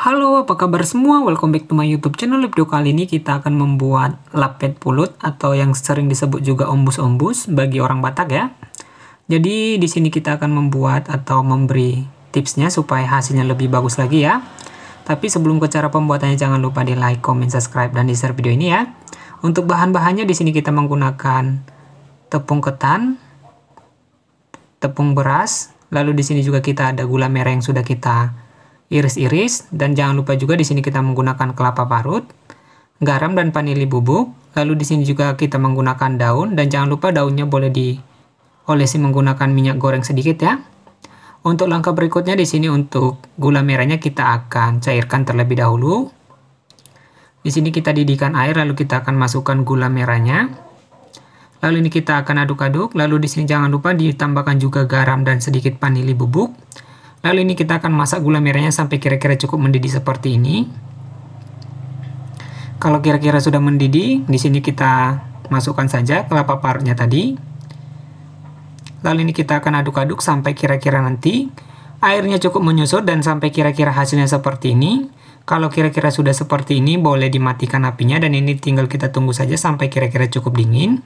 Halo, apa kabar semua? Welcome back to my YouTube channel. Video kali ini kita akan membuat lapet pulut atau yang sering disebut juga ombus-ombus bagi orang Batak ya. Jadi di sini kita akan membuat atau memberi tipsnya supaya hasilnya lebih bagus lagi ya. Tapi sebelum ke cara pembuatannya jangan lupa di like, comment, subscribe dan di share video ini ya. Untuk bahan-bahannya di sini kita menggunakan tepung ketan, tepung beras, lalu di sini juga kita ada gula merah yang sudah kita iris-iris, dan jangan lupa juga di sini kita menggunakan kelapa parut, garam dan vanili bubuk, lalu di sini juga kita menggunakan daun, dan jangan lupa daunnya boleh diolesi menggunakan minyak goreng sedikit ya. Untuk langkah berikutnya di sini untuk gula merahnya kita akan cairkan terlebih dahulu. Di sini kita didihkan air, lalu kita akan masukkan gula merahnya. Lalu ini kita akan aduk-aduk, lalu di sini jangan lupa ditambahkan juga garam dan sedikit vanili bubuk. Lalu ini kita akan masak gula merahnya sampai kira-kira cukup mendidih seperti ini. Kalau kira-kira sudah mendidih, di sini kita masukkan saja kelapa parutnya tadi. Lalu ini kita akan aduk-aduk sampai kira-kira nanti airnya cukup menyusut dan sampai kira-kira hasilnya seperti ini. Kalau kira-kira sudah seperti ini, boleh dimatikan apinya dan ini tinggal kita tunggu saja sampai kira-kira cukup dingin.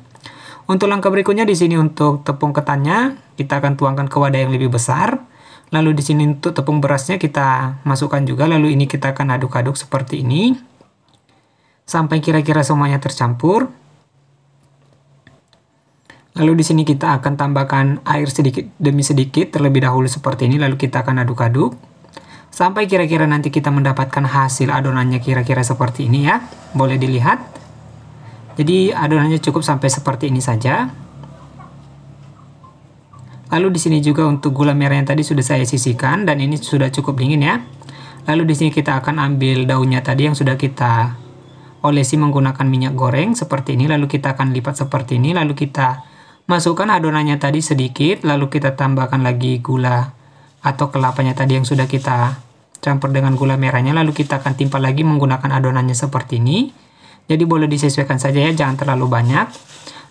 Untuk langkah berikutnya di sini untuk tepung ketannya, kita akan tuangkan ke wadah yang lebih besar Lalu di sini untuk tepung berasnya kita masukkan juga. Lalu ini kita akan aduk-aduk seperti ini. Sampai kira-kira semuanya tercampur. Lalu di sini kita akan tambahkan air sedikit demi sedikit terlebih dahulu seperti ini. Lalu kita akan aduk-aduk. Sampai kira-kira nanti kita mendapatkan hasil adonannya kira-kira seperti ini ya. Boleh dilihat. Jadi adonannya cukup sampai seperti ini saja. Lalu di sini juga untuk gula merah yang tadi sudah saya sisihkan dan ini sudah cukup dingin ya. Lalu di sini kita akan ambil daunnya tadi yang sudah kita olesi menggunakan minyak goreng seperti ini lalu kita akan lipat seperti ini lalu kita masukkan adonannya tadi sedikit lalu kita tambahkan lagi gula atau kelapanya tadi yang sudah kita campur dengan gula merahnya lalu kita akan timpa lagi menggunakan adonannya seperti ini jadi boleh disesuaikan saja ya jangan terlalu banyak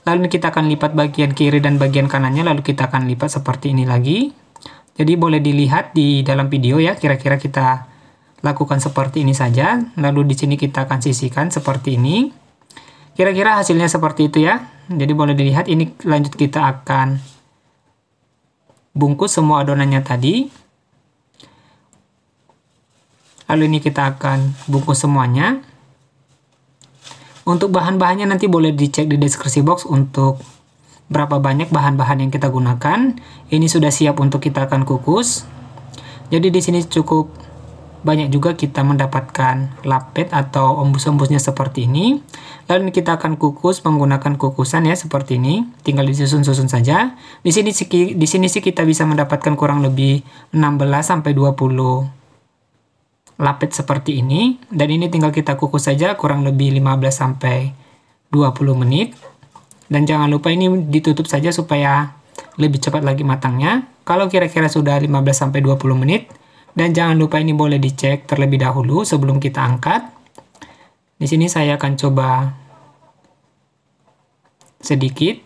Lalu kita akan lipat bagian kiri dan bagian kanannya, lalu kita akan lipat seperti ini lagi. Jadi boleh dilihat di dalam video ya, kira-kira kita lakukan seperti ini saja. Lalu di sini kita akan sisihkan seperti ini. Kira-kira hasilnya seperti itu ya. Jadi boleh dilihat ini lanjut kita akan bungkus semua adonannya tadi. Lalu ini kita akan bungkus semuanya. Untuk bahan-bahannya nanti boleh dicek di deskripsi box untuk berapa banyak bahan-bahan yang kita gunakan. Ini sudah siap untuk kita akan kukus. Jadi di sini cukup banyak juga kita mendapatkan lapet atau embus-embusnya seperti ini. Lalu kita akan kukus menggunakan kukusan ya seperti ini. Tinggal disusun-susun saja. Di sini di sini sih kita bisa mendapatkan kurang lebih 16 sampai 20 lapet seperti ini dan ini tinggal kita kukus saja kurang lebih 15 sampai 20 menit dan jangan lupa ini ditutup saja supaya lebih cepat lagi matangnya kalau kira-kira sudah 15 sampai 20 menit dan jangan lupa ini boleh dicek terlebih dahulu sebelum kita angkat di sini saya akan coba sedikit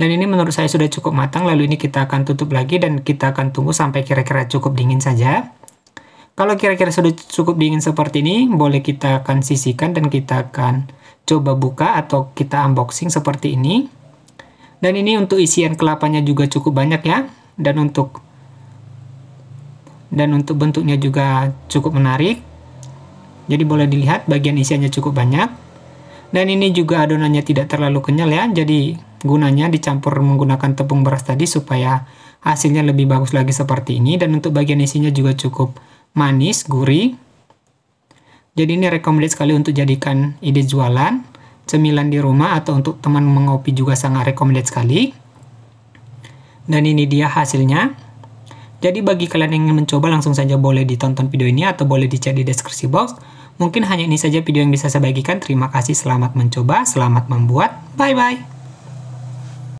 dan ini menurut saya sudah cukup matang lalu ini kita akan tutup lagi dan kita akan tunggu sampai kira-kira cukup dingin saja kalau kira-kira sudah cukup dingin seperti ini, boleh kita akan sisihkan dan kita akan coba buka atau kita unboxing seperti ini. Dan ini untuk isian kelapanya juga cukup banyak ya. Dan untuk dan untuk bentuknya juga cukup menarik. Jadi boleh dilihat bagian isiannya cukup banyak. Dan ini juga adonannya tidak terlalu kenyal ya. Jadi gunanya dicampur menggunakan tepung beras tadi supaya hasilnya lebih bagus lagi seperti ini dan untuk bagian isinya juga cukup manis, gurih. Jadi ini recommended sekali untuk jadikan ide jualan, cemilan di rumah atau untuk teman mengopi juga sangat recommended sekali. Dan ini dia hasilnya. Jadi bagi kalian yang ingin mencoba langsung saja boleh ditonton video ini atau boleh dicek di deskripsi box. Mungkin hanya ini saja video yang bisa saya bagikan. Terima kasih, selamat mencoba, selamat membuat. Bye-bye.